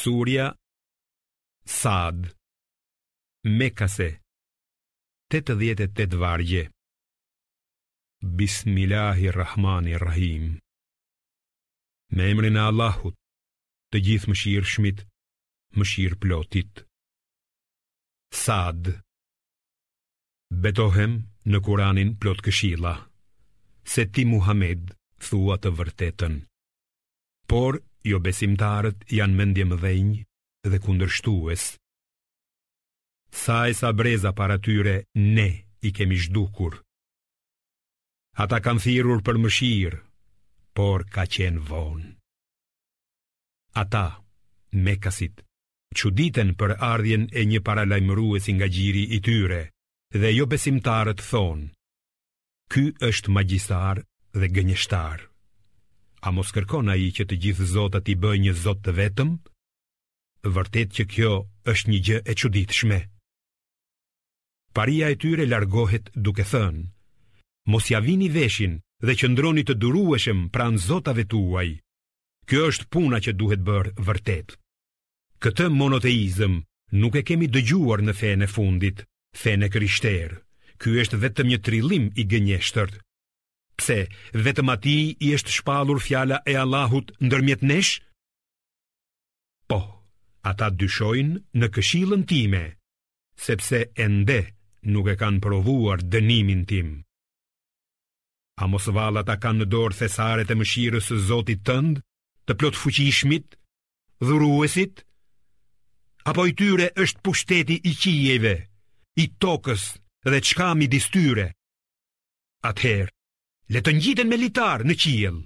Surja Sad Mekase 88 vargje Bismillahirrahmanirrahim Me emrin e Allahut Të gjithë më shirë shmit Më shirë plotit Sad Betohem në kuranin plot këshila Se ti Muhammed thua të vërtetën Por jo besimtarët janë mendje dhejnjë dhe kundërshtues. Sa e sa breza para tyre, ne i kemi shdukur. Ata kanë thirur për mëshirë, por ka qenë vonë. Ata, me kasit, quditen për ardhjen e një paralajmëruesi nga gjiri i tyre, dhe jo besimtarët thonë, ky është magjistar dhe gënjështarë. A mos kërkon ai që të gjithë zotat i bëjë një zot të vetëm? Vërtet që kjo është një gjë e çuditshme. Paria e tyre largohet duke thënë: Mos ja vini veshin dhe qëndroni të durueshëm pranë zotave tuaj. Kjo është puna që duhet bërë vërtet. Këtë monoteizëm nuk e kemi dëgjuar në fenë fundit, fenë kryshterë. Ky është vetëm një trillim i gënjeshtër pse vetëm ati i është shpalur fjala e Allahut ndërmjet nesh? Po, ata dyshojnë në këshilën time, sepse ende nuk e kanë provuar dënimin tim. A mos valla ta kanë në dorë thesaret e mëshirës së Zotit tënd, të plot fuqishmit, dhuruesit? Apo i tyre është pushteti i qijeve, i tokës dhe çka midis tyre? Atëherë, le të ngjiten me litar në qiell.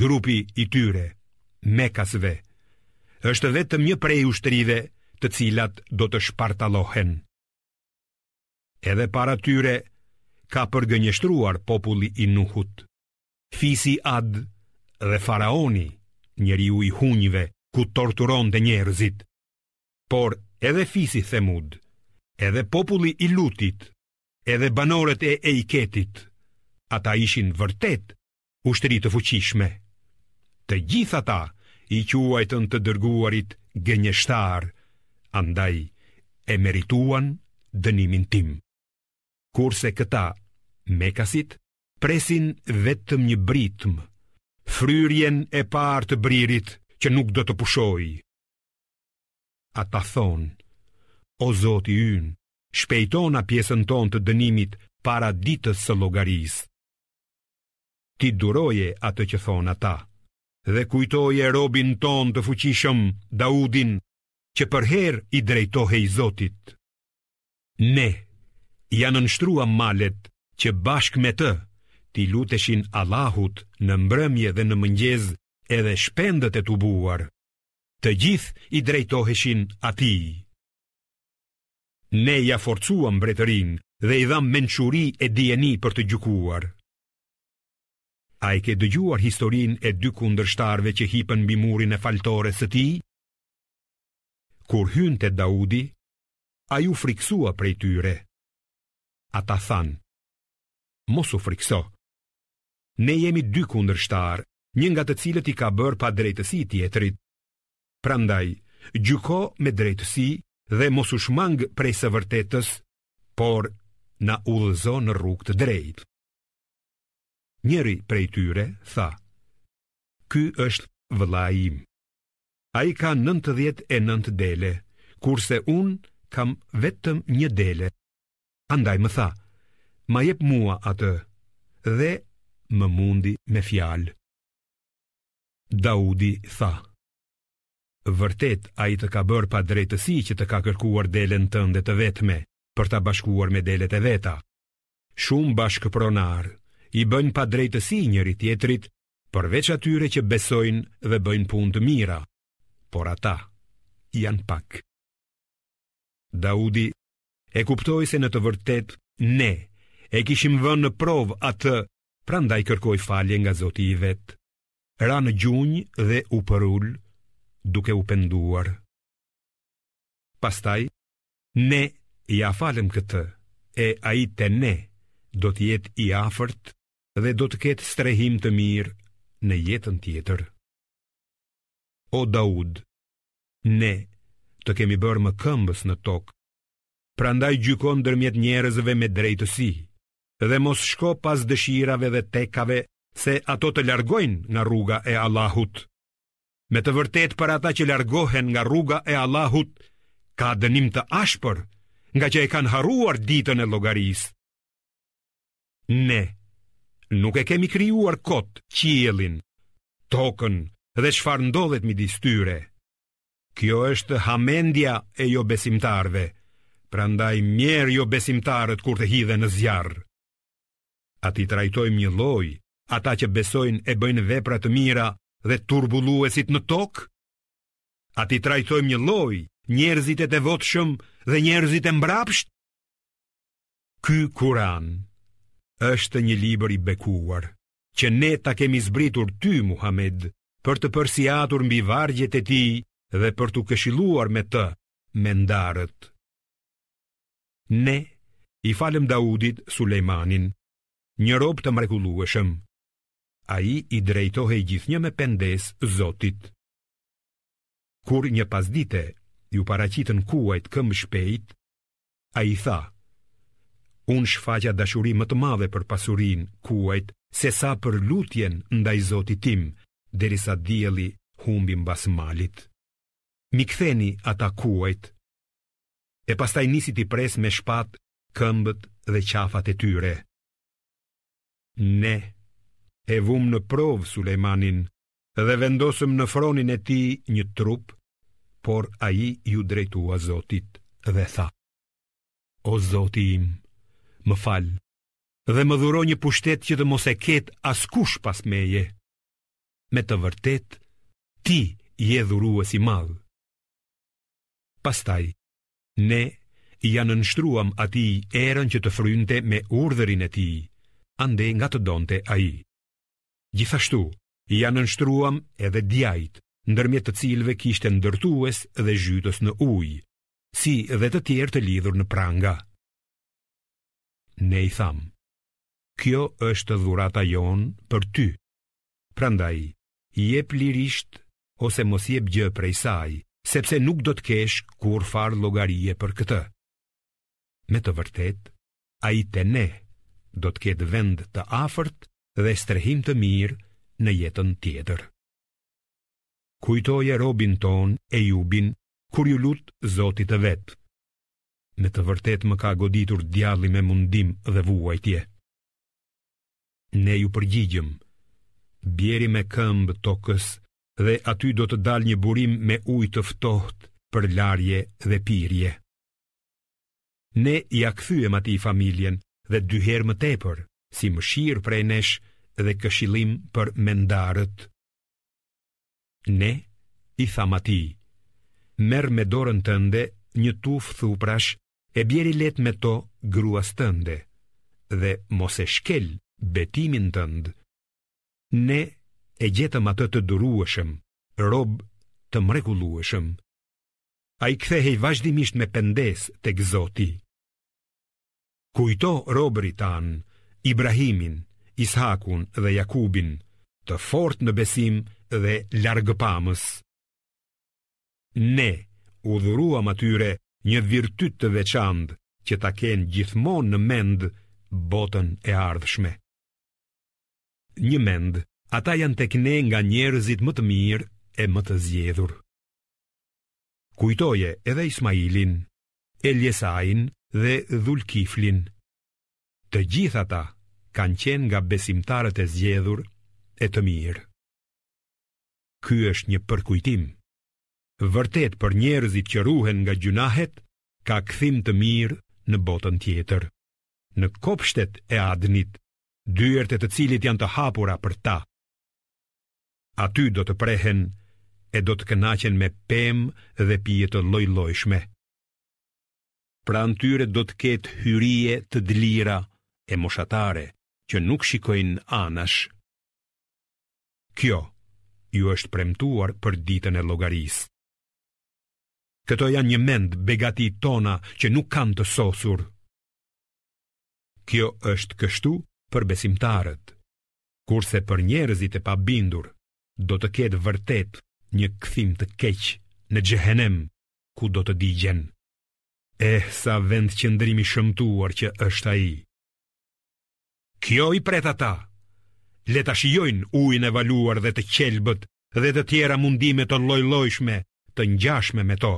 Grupi i tyre, Mekasve, është vetëm një prej ushtrive të cilat do të shpartalohen. Edhe para tyre ka përgënjeshtruar populli i Nuhut. Fisi Ad dhe faraoni, njeriu i hunjve, ku torturon njerëzit. Por edhe fisi themud, edhe populli i lutit, edhe banorët e ejketit, ata ishin vërtet ushtri të fuqishme. Të gjithë ata i quajtën të dërguarit gënjeshtar, andaj e merituan dënimin tim. Kurse këta mekasit presin vetëm një britëm, fryrjen e partë të bririt që nuk do të pushoj. Ata thonë, o zoti yn, shpejtona pjesën ton të dënimit para ditës së logarisë ti duroje atë që thonë ata. Dhe kujtoje robin ton të fuqishëm, Daudin, që përher i drejtohe i Zotit. Ne, janë nështrua malet që bashk me të, ti luteshin Allahut në mbrëmje dhe në mëngjez edhe shpendët e të buar. Të gjith i drejtoheshin ati. Ne ja forcuam bretërin dhe i dham menquri e djeni për të gjukuar. A i ke dëgjuar historin e dy kundërshtarve që hipën bimurin murin e faltore së ti? Kur hynë të Daudi, a ju friksua prej tyre? A ta thanë, mos u frikso. Ne jemi dy kundërshtar, një nga të cilët i ka bërë pa drejtësi tjetërit. Prandaj, gjyko me drejtësi dhe mos u shmangë prej së vërtetës, por na udhëzo në rrugë të drejtë njëri prej tyre tha, Ky është vëla im. A i ka nëntë djetë e nëntë dele, kurse unë kam vetëm një dele. Andaj më tha, ma jep mua atë, dhe më mundi me fjalë. Daudi tha, Vërtet, a i të ka bërë pa drejtësi që të ka kërkuar dele në tënde të vetme, për të bashkuar me dele të veta. Shumë bashkë pronarë, i bëjnë pa drejtësi njëri tjetrit, përveç atyre që besojnë dhe bëjnë punë të mira, por ata janë pak. Daudi e kuptoi se në të vërtetë ne e kishim vënë në provë atë, prandaj kërkoi falje nga Zoti i vet. Ra në gjunj dhe u përul, duke u penduar. Pastaj ne i afalem këtë e ai të ne do të jetë i afërt dhe do të ketë strehim të mirë në jetën tjetër. O Daud, ne të kemi bërë më këmbës në tokë, pra ndaj gjykon dërmjet njerëzve me drejtësi, dhe mos shko pas dëshirave dhe tekave se ato të largojnë nga rruga e Allahut. Me të vërtet për ata që largohen nga rruga e Allahut, ka dënim të ashpër nga që e kanë haruar ditën e logarisë. Ne, nuk e kemi krijuar kot, qielin, tokën dhe çfarë ndodhet midis tyre. Kjo është hamendja e jo besimtarve. Prandaj mjerë jo besimtarët kur të hidhe në zjarr. A ti trajtojmë një loj, ata që besojnë e bëjnë vepra të mira dhe turbuluesit në tokë? A ti trajtojmë një loj, njerëzit e devotshëm dhe njerëzit e mbrapsht? Ky Kur'an është një libër i bekuar, që ne ta kemi zbritur ty Muhammed për të përsiatur mbi vargjet e tij dhe për të këshilluar me të mendarët. Ne i falem Daudit Sulejmanin, një rob të mrekullueshëm. Ai i drejtohej gjithnjë me pendes Zotit. Kur një pasdite ju paraqitën kuajt këmbë shpejt, ai tha: Unë shfaqa dashuri më të madhe për pasurin kuajt, se sa për lutjen ndaj zoti tim, derisa djeli humbi mbas malit. Mi ktheni ata kuajt, e pastaj nisi ti pres me shpat këmbët dhe qafat e tyre. Ne, e vum në provë Sulejmanin, dhe vendosëm në fronin e ti një trup, por a i ju drejtua zotit dhe tha, O zoti im, më falë, dhe më dhuro një pushtet që të mos e ketë as kush pas meje. Me të vërtet, ti je dhuru e si madhë. Pastaj, ne janë nështruam ati erën që të frynte me urdherin e ti, ande nga të donte a i. Gjithashtu, janë nështruam edhe djajt, ndërmjet të cilve kishtë ndërtues dhe gjytës në ujë, si dhe të tjerë të lidhur në pranga ne i thamë, kjo është dhurata jonë për ty. Prandaj, jep lirisht ose mos jep gjë prej saj, sepse nuk do të kesh kur farë logarie për këtë. Me të vërtet, a i të ne do të ketë vend të afert dhe strehim të mirë në jetën tjetër. Kujtoje robin ton e jubin, kur ju lutë zotit të vetë me të vërtet më ka goditur djalli me mundim dhe vuajtje. Ne ju përgjigjëm, bjeri me këmbë tokës dhe aty do të dal një burim me ujë të ftohtë për larje dhe pirje. Ne akthyem ati atij familjen dhe dy herë më tepër si shirë prej nesh dhe këshillim për mendarët. Ne i tham atij: Merr me dorën tënde një tuf thuprash e bjeri let me to gruas tënde, dhe mos e shkel betimin tënd. Ne e gjetëm atë të durueshëm, rob të mrekulueshëm. A i kthehej vazhdimisht me pendes të gëzoti. Kujto robëri tanë, Ibrahimin, Ishakun dhe Jakubin, të fort në besim dhe largëpamës. Ne, u dhuruam atyre, një virtyt të veçantë që ta kenë gjithmonë në mend botën e ardhshme. Një mend, ata janë tek ne nga njerëzit më të mirë e më të zgjedhur. Kujtoje edhe Ismailin, Eljesain dhe Dhulkiflin. Të gjithë ata kanë qenë nga besimtarët e zgjedhur e të mirë. Ky është një përkujtim Vërtet për njerëzit që ruhen nga gjunahet, ka këthim të mirë në botën tjetër. Në kopshtet e adnit, e të cilit janë të hapura për ta. Aty do të prehen e do të kënaqen me pem dhe pije të lojlojshme. Pra në tyre do të ketë hyrie të dlira e moshatare që nuk shikojnë anash. Kjo ju është premtuar për ditën e llogarisë. Këto janë një mend begati tona që nuk kanë të sosur. Kjo është kështu për besimtarët. Kurse për njerëzit e pabindur, do të ketë vërtet një kthim të keq në xhehenem ku do të digjen. Eh, sa vend qëndrimi shëmtuar që është ai. Kjo i pret ata. Le ta shijojnë ujin e valuar dhe të qelbët dhe të tjera mundime të lloj-llojshme, të ngjashme me to.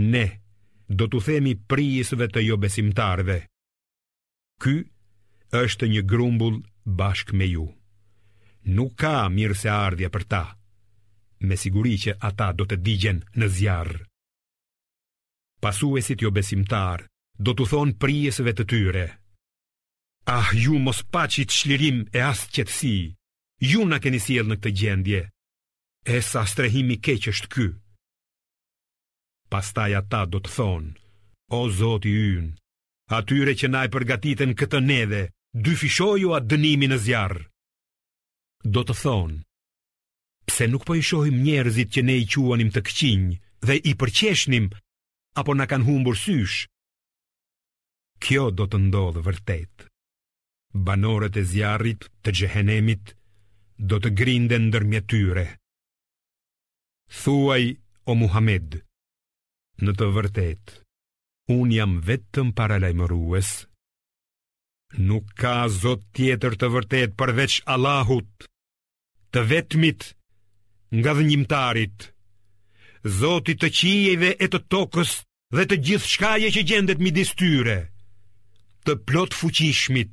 Ne, do të themi prijësve të jo besimtarve. Ky është një grumbull bashk me ju. Nuk ka mirë se ardhja për ta, me siguri që ata do të digjen në zjarë. Pasuesit jo besimtar, do të thonë prijësve të tyre. Ah, ju mos pacit shlirim e as qëtësi, ju në keni siel në këtë gjendje, e sa strehimi keqë është kë. Pastaj ata do të thonë, o zoti ynë, atyre që na e përgatitën këtë neve, dy fishoju atë dënimi në zjarë. Do të thonë, pse nuk po i shohim njerëzit që ne i quanim të këqinjë dhe i përqeshnim, apo na kanë humbur syshë? Kjo do të ndodhë vërtet. Banorët e zjarrit të gjehenemit do të grinde ndërmjetyre. Thuaj, o Muhammed, Në të vërtet, unë jam vetëm paralajmërues. Nuk ka zot tjetër të vërtet përveç Allahut, të vetmit nga dhënjimtarit, zoti të qijeve e të tokës dhe të gjithë shkaje që gjendet mi distyre, të plot fuqishmit,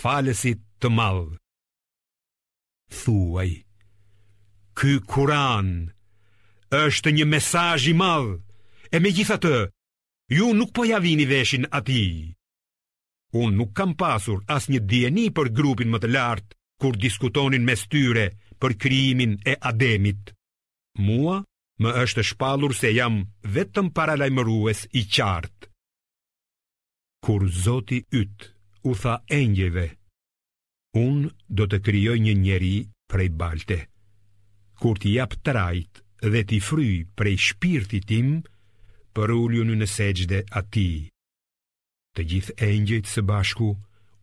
falesit të madhë. Thuaj, ky kuranë, është një mesaj i madhë, e me gjitha të, ju nuk po javini veshin ati. Unë nuk kam pasur as një djeni për grupin më të lartë, kur diskutonin me styre për kryimin e ademit. Mua më është shpalur se jam vetëm paralajmërues i qartë. Kur Zoti ytë u tha engjeve, unë do të kryoj një njeri prej balte. Kur t'i jap trajtë, dhe t'i fry prej shpirti tim për ulljën në sejgjde ati. Të gjithë engjëjt së bashku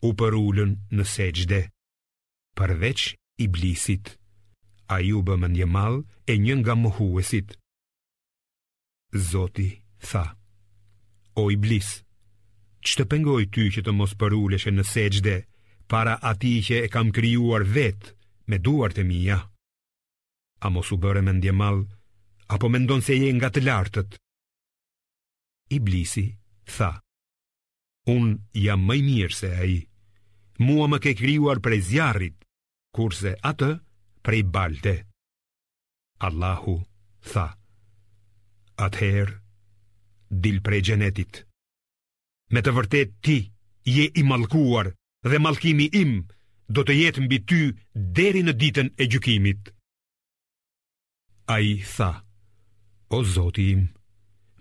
u për ulljën në sejgjde, përveç i blisit, a ju bëmë një malë e një nga muhuesit. Zoti tha, o i blis, që të pengoj ty që të mos për ulleshe në sejgjde, para ati që e kam kryuar vetë me duart e mija. A mos u me ndjemal Apo me ndonë se je nga të lartët Iblisi tha Unë jam mëj mirë se aji Mua më ke kryuar prej zjarit Kurse atë prej balte Allahu tha Atëherë dil prej gjenetit Me të vërtet ti je i malkuar Dhe malkimi im do të jetë mbi ty deri në ditën e gjykimit. A i tha O zoti im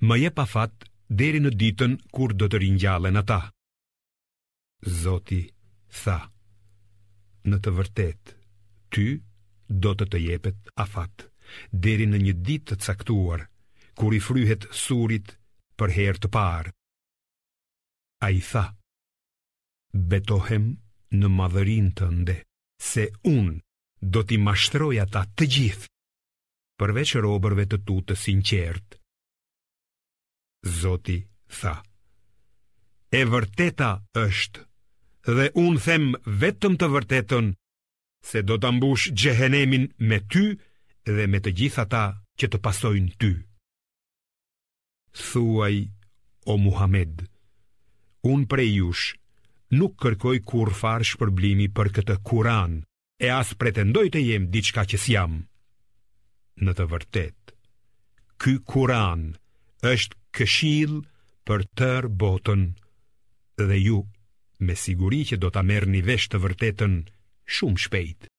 Më je pa fat Deri në ditën kur do të rinjallën ata Zoti tha Në të vërtet Ty do të të jepet a fat Deri në një ditë të caktuar Kur i fryhet surit për herë të parë A i tha Betohem në madhërin të nde Se unë do t'i mashtroj ata të gjithë përveç robërve të tu të sinqert. Zoti tha, e vërteta është, dhe unë them vetëm të vërtetën, se do të ambush gjehenemin me ty dhe me të gjitha ta që të pasojnë ty. Thuaj, o Muhammed, unë prej jush, nuk kërkoj kur farsh blimi për këtë kuran, e as pretendoj të jem diçka që si jamë në të vërtet Ky kuran është këshil për tër botën Dhe ju me siguri që do të merë një vesh të vërtetën shumë shpejt